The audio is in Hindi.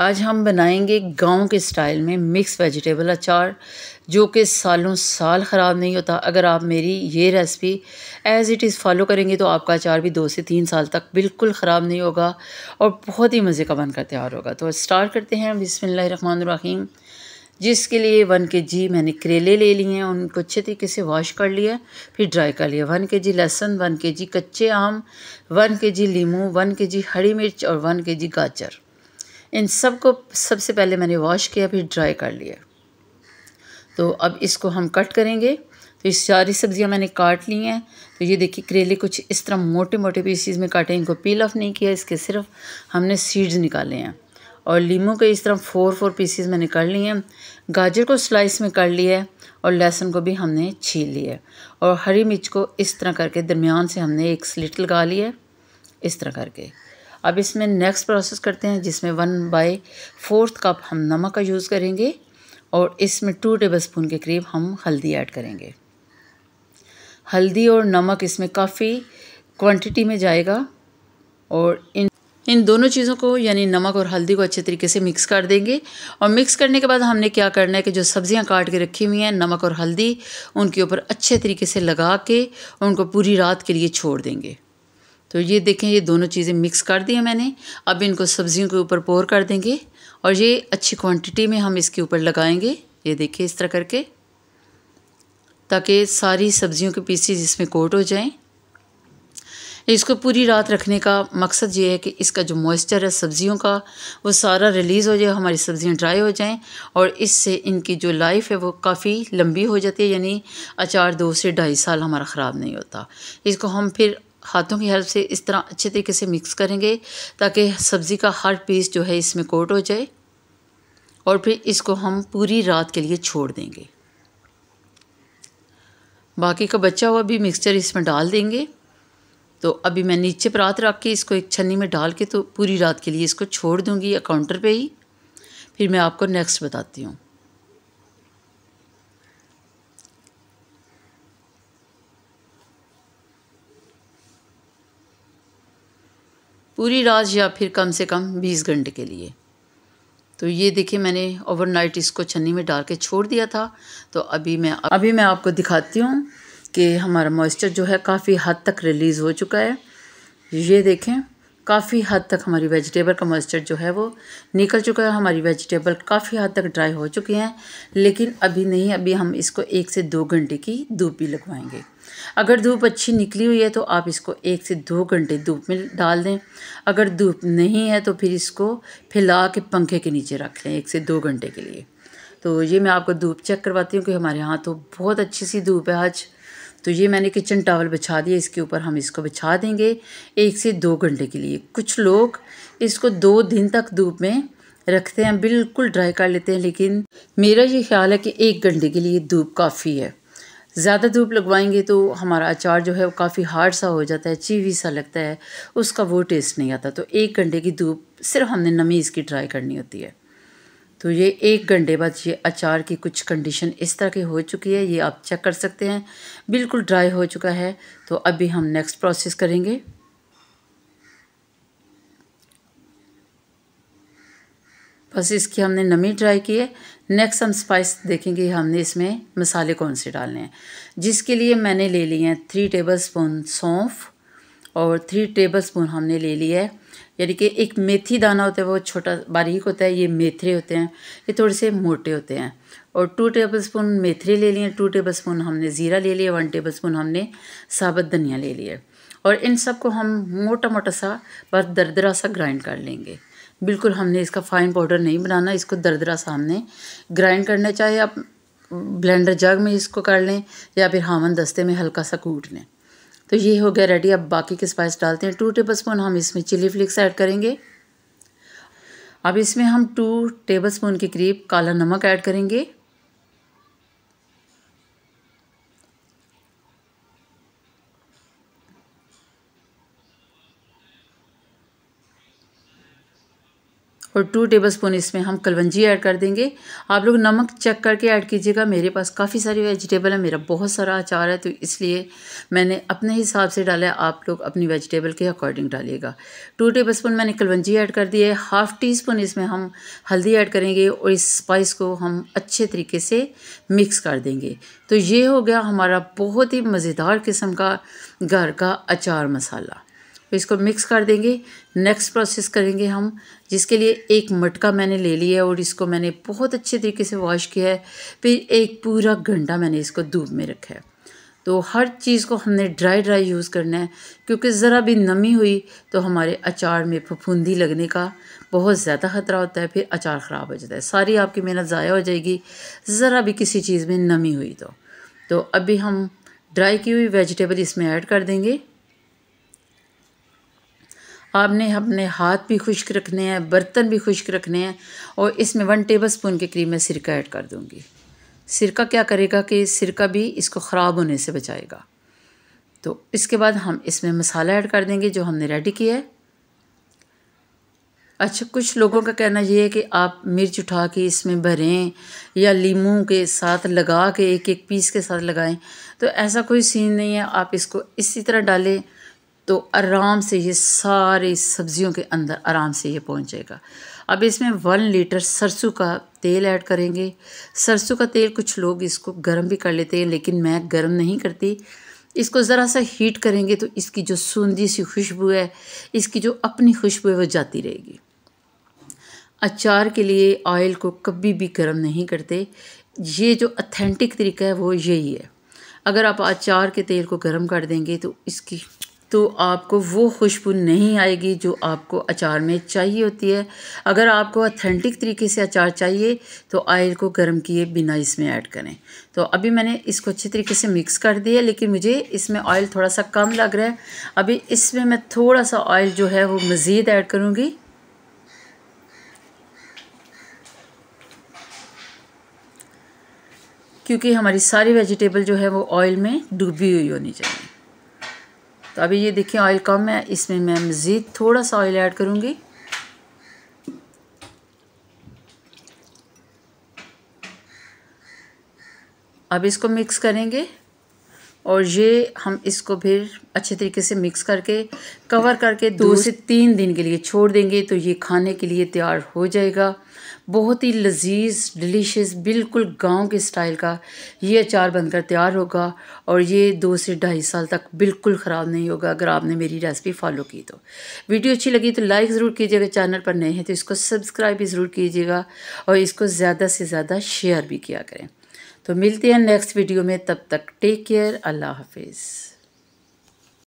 आज हम बनाएंगे गांव के स्टाइल में मिक्स वेजिटेबल अचार जो कि सालों साल ख़राब नहीं होता अगर आप मेरी ये recipe as it is follow करेंगे तो आपका अचार भी दो से तीन साल तक बिल्कुल ख़राब नहीं होगा और बहुत ही मज़े का बनकर तैयार होगा तो स्टार्ट करते हैं बिसमीम जिसके लिए वन के जी मैंने करेले ले लिए हैं उनको अच्छे तरीके से वॉश कर लिया फिर ड्राई कर लिया वन के जी लहसुन वन के जी कच्चे आम वन के जी लीमू वन के जी हरी मिर्च और वन के जी गाजर इन सब को सबसे पहले मैंने वॉश किया फिर ड्राई कर लिया तो अब इसको हम कट करेंगे तो ये सारी सब्ज़ियाँ मैंने काट ली हैं तो ये देखिए करेले कुछ इस तरह मोटे मोटे पीसीज में काटे इनको पील ऑफ नहीं किया इसके सिर्फ हमने सीड्स निकाले हैं और लीमू के इस तरह फोर फोर पीसीज मैंने कर लिए हैं गाजर को स्लाइस में कर लिया है और लहसुन को भी हमने छील लिया है और हरी मिर्च को इस तरह करके दरमियान से हमने एक स्लिट लगा लिया है इस तरह करके अब इसमें नेक्स्ट प्रोसेस करते हैं जिसमें वन बाई फोर्थ कप हम नमक का यूज़ करेंगे और इसमें टू टेबल स्पून के करीब हम हल्दी ऐड करेंगे हल्दी और नमक इसमें काफ़ी क्वांटिटी में जाएगा और इन इन दोनों चीज़ों को यानी नमक और हल्दी को अच्छे तरीके से मिक्स कर देंगे और मिक्स करने के बाद हमने क्या करना है कि जो सब्ज़ियां काट के रखी हुई हैं नमक और हल्दी उनके ऊपर अच्छे तरीके से लगा के उनको पूरी रात के लिए छोड़ देंगे तो ये देखें ये दोनों चीज़ें मिक्स कर दी है मैंने अब इनको सब्ज़ियों के ऊपर पोर कर देंगे और ये अच्छी क्वांटिटी में हम इसके ऊपर लगाएंगे ये देखिए इस तरह करके ताकि सारी सब्ज़ियों के पीसीज इसमें कोट हो जाएं इसको पूरी रात रखने का मकसद ये है कि इसका जो मॉइस्चर है सब्ज़ियों का वो सारा रिलीज़ हो जाए हमारी सब्ज़ियाँ ड्राई हो जाएं और इससे इनकी जो लाइफ है वो काफ़ी लंबी हो जाती है यानी अचार दो से ढाई साल हमारा ख़राब नहीं होता इसको हम फिर हाथों की हेल्प से इस तरह अच्छे तरीके से मिक्स करेंगे ताकि सब्ज़ी का हर पीस जो है इसमें कोट हो जाए और फिर इसको हम पूरी रात के लिए छोड़ देंगे बाकी का बचा हुआ भी मिक्सचर इसमें डाल देंगे तो अभी मैं नीचे पर रख के इसको एक छन्नी में डाल के तो पूरी रात के लिए इसको छोड़ दूँगी या काउंटर पर ही फिर मैं आपको नेक्स्ट बताती हूँ पूरी रात या फिर कम से कम 20 घंटे के लिए तो ये देखिए मैंने ओवरनाइट इसको छन्नी में डाल के छोड़ दिया था तो अभी मैं अभी मैं आपको दिखाती हूँ कि हमारा मॉइस्चर जो है काफ़ी हद तक रिलीज़ हो चुका है ये देखें काफ़ी हद तक हमारी वेजिटेबल का मॉइस्चर जो है वो निकल चुका है हमारी वेजिटेबल काफ़ी हद तक ड्राई हो चुकी हैं लेकिन अभी नहीं अभी हम इसको एक से दो घंटे की धूप भी लगवाएंगे अगर धूप अच्छी निकली हुई है तो आप इसको एक से दो घंटे धूप में डाल दें अगर धूप नहीं है तो फिर इसको फैला के पंखे के नीचे रख लें एक से दो घंटे के लिए तो ये मैं आपको धूप चेक करवाती हूँ कि हमारे यहाँ तो बहुत अच्छी सी धूप है आज तो ये मैंने किचन टावल बिछा दिया इसके ऊपर हम इसको बिछा देंगे एक से दो घंटे के लिए कुछ लोग इसको दो दिन तक धूप में रखते हैं बिल्कुल ड्राई कर लेते हैं लेकिन मेरा ये ख्याल है कि एक घंटे के लिए धूप काफ़ी है ज़्यादा धूप लगवाएंगे तो हमारा अचार जो है वो काफ़ी हार्ड सा हो जाता है चीवी सा लगता है उसका वो टेस्ट नहीं आता तो एक घंटे की धूप सिर्फ हमने नमी इसकी ट्राई करनी होती है तो ये एक घंटे बाद ये अचार की कुछ कंडीशन इस तरह की हो चुकी है ये आप चेक कर सकते हैं बिल्कुल ड्राई हो चुका है तो अभी हम नेक्स्ट प्रोसेस करेंगे बस इसकी हमने नमी ट्राई की है नेक्स्ट हम स्पाइस देखेंगे हमने इसमें मसाले कौन से डालने हैं जिसके लिए मैंने ले लिए हैं थ्री टेबल स्पून सौंफ और थ्री टेबल स्पून हमने ले लिया है यानी कि एक मेथी दाना होता है वो छोटा बारीक होता है ये मेथरे होते हैं ये थोड़े से मोटे होते हैं और टू टेबल स्पून मेथरे ले लिए टू टेबल स्पून हमने ज़ीरा ले लिया वन टेबल स्पून हमने साबुत धनिया ले लिया और इन सब को हम मोटा मोटा सा बस दरदरा सा ग्राइंड कर लेंगे बिल्कुल हमने इसका फाइन पाउडर नहीं बनाना इसको दरदरा सामने ग्राइंड करना चाहे आप ब्लेंडर जग में इसको कर लें या फिर हामन दस्ते में हल्का सा कूट लें तो ये हो गया रेडी अब बाकी के स्पाइस डालते हैं टू टेबल स्पून हम इसमें चिली फ्लिक्स ऐड करेंगे अब इसमें हम टू टेबल स्पून के करीब काला नमक ऐड करेंगे और टू टेबल स्पून इसमें हम कलवंजी ऐड कर देंगे आप लोग नमक चेक करके ऐड कीजिएगा मेरे पास काफ़ी सारी वेजिटेबल है मेरा बहुत सारा अचार है तो इसलिए मैंने अपने हिसाब से डाला है आप लोग अपनी वेजिटेबल के अकॉर्डिंग डालिएगा टू टेबल स्पून मैंने कलवंजी ऐड कर दी है हाफ़ टी स्पून इसमें हम हल्दी ऐड करेंगे और इस स्पाइस को हम अच्छे तरीके से मिक्स कर देंगे तो ये हो गया हमारा बहुत ही मज़ेदार किस्म का घर का अचार मसाला तो इसको मिक्स कर देंगे नेक्स्ट प्रोसेस करेंगे हम जिसके लिए एक मटका मैंने ले लिया है और इसको मैंने बहुत अच्छे तरीके से वॉश किया है फिर एक पूरा घंटा मैंने इसको धूप में रखा है तो हर चीज़ को हमने ड्राई ड्राई यूज़ करना है क्योंकि ज़रा भी नमी हुई तो हमारे अचार में फफूंदी लगने का बहुत ज़्यादा ख़तरा होता है फिर अचार ख़राब हो जाता है सारी आपकी मेहनत ज़ाया हो जाएगी ज़रा भी किसी चीज़ में नमी हुई तो तो अभी हम ड्राई की हुई वेजिटेबल इसमें ऐड कर देंगे आपने अपने हाथ भी खुश्क रखने हैं बर्तन भी खुश्क रखने हैं और इसमें वन टेबल स्पून के करीब मैं सिरका ऐड कर दूँगी सिरका क्या करेगा कि सिरका भी इसको ख़राब होने से बचाएगा तो इसके बाद हम इसमें मसाला ऐड कर देंगे जो हमने रेडी किया है अच्छा कुछ लोगों का कहना ये है कि आप मिर्च उठा के इसमें भरें या लीम के साथ लगा के एक एक पीस के साथ लगाएं तो ऐसा कोई सीन नहीं है आप इसको इसी तरह डालें तो आराम से ये सारी सब्जियों के अंदर आराम से ये जाएगा अब इसमें वन लीटर सरसों का तेल ऐड करेंगे सरसों का तेल कुछ लोग इसको गर्म भी कर लेते हैं लेकिन मैं गर्म नहीं करती इसको ज़रा सा हीट करेंगे तो इसकी जो सूंदी सी खुशबू है इसकी जो अपनी खुशबू है वो जाती रहेगी अचार के लिए ऑयल को कभी भी गर्म नहीं करते ये जो अथेंटिक तरीका है वो यही है अगर आप अचार के तेल को गर्म कर देंगे तो इसकी तो आपको वो खुशबू नहीं आएगी जो आपको अचार में चाहिए होती है अगर आपको अथेंटिक तरीके से अचार चाहिए तो आयल को गर्म किए बिना इसमें ऐड करें तो अभी मैंने इसको अच्छे तरीके से मिक्स कर दिया लेकिन मुझे इसमें ऑयल थोड़ा सा कम लग रहा है अभी इसमें मैं थोड़ा सा ऑयल जो है वो मज़ीद ऐड करूँगी क्योंकि हमारी सारी वेजिटेबल जो है वो ऑयल में डूबी हुई होनी चाहिए तो अभी ये देखिए ऑयल कम है इसमें मैं मज़ीद थोड़ा सा ऑयल ऐड करूँगी अब इसको मिक्स करेंगे और ये हम इसको फिर अच्छे तरीके से मिक्स करके कवर करके दो से तीन दिन के लिए छोड़ देंगे तो ये खाने के लिए तैयार हो जाएगा बहुत ही लजीज डिलीशियस बिल्कुल गांव के स्टाइल का ये अचार बनकर तैयार होगा और ये दो से ढाई साल तक बिल्कुल ख़राब नहीं होगा अगर आपने मेरी रेसिपी फॉलो की तो वीडियो अच्छी लगी तो लाइक ज़रूर कीजिएगा चैनल पर नए हैं तो इसको सब्सक्राइब भी ज़रूर कीजिएगा और इसको ज़्यादा से ज़्यादा शेयर भी किया करें तो मिलते हैं नेक्स्ट वीडियो में तब तक टेक केयर अल्लाह हाफिज़